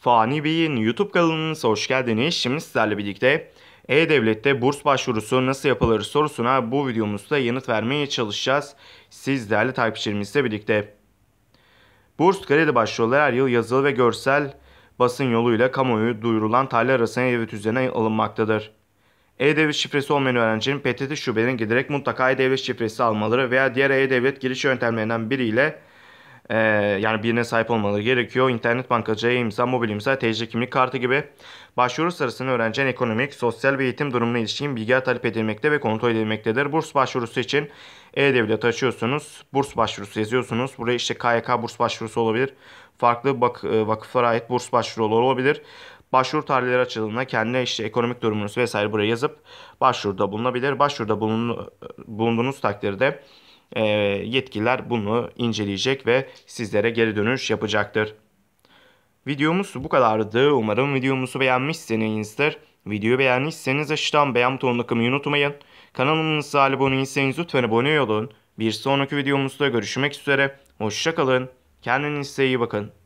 Fani Bey'in YouTube kanalına hoş geldiniz. Şimdi sizlerle birlikte E-Devlet'te burs başvurusu nasıl yapılır sorusuna bu videomuzda yanıt vermeye çalışacağız. Siz değerli takipçilerimizle birlikte. Burs kredi başvuruları her yıl yazılı ve görsel basın yoluyla kamuoyu duyurulan tarih arasına devlet üzerine alınmaktadır. E-Devlet şifresi olmayan öğrencinin PTT Şube'nin giderek mutlaka E-Devlet şifresi almaları veya diğer E-Devlet giriş yöntemlerinden biriyle e, yani birine sahip olmaları gerekiyor. İnternet bankacılığı, imza, mobil imza, TC kimlik kartı gibi. Başvuru sırasında öğrencinin ekonomik, sosyal ve eğitim durumuna ilişkin bilgiler talep edilmekte ve kontrol edilmektedir. Burs başvurusu için e-devlet açıyorsunuz. Burs başvurusu yazıyorsunuz. Buraya işte KYK burs başvurusu olabilir. Farklı bak e, vakıflara ait burs başvuruları olabilir. Başvuru tarihleri açıldığında kendine işte ekonomik durumunuz vesaire buraya yazıp başvuruda bulunabilir. Başvuruda bulunduğunuz takdirde e, yetkililer bunu inceleyecek ve sizlere geri dönüş yapacaktır. Videomuz bu kadardı. Umarım videomuzu beğenmişsinizdir. Videoyu beğendiyseniz aşağıdan beğen butonuna kılmayı unutmayın. Kanalımıza abone değilseniz lütfen abone olun. Bir sonraki videomuzda görüşmek üzere. Hoşçakalın. Kendinize iyi bakın.